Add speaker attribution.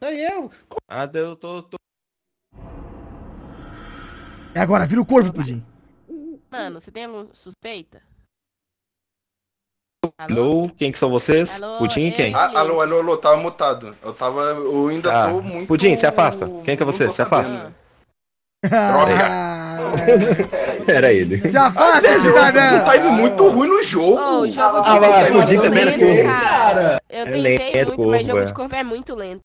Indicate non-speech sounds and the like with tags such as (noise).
Speaker 1: Daí eu.
Speaker 2: Ah, eu tô. tô... É agora, vira o corpo, Pudim.
Speaker 1: Mano, você tem alguma suspeita?
Speaker 3: Alô? alô? quem que são vocês?
Speaker 4: Alô, Pudim eu, quem?
Speaker 5: Ah, alô, alô, alô, tava mutado. Eu tava. Eu ainda
Speaker 4: ah, tô muito. Pudim, se afasta. Quem que é você? Se afasta.
Speaker 5: Droga!
Speaker 6: (laughs) era ele. Se
Speaker 7: afasta, ah, cidadão! Tá indo muito ruim no jogo. Oh,
Speaker 8: jogo
Speaker 9: de ah, Pudim é também era corvo. Cara. Eu tentei é lento, muito, corvo, mas jogo de corvo é muito lento.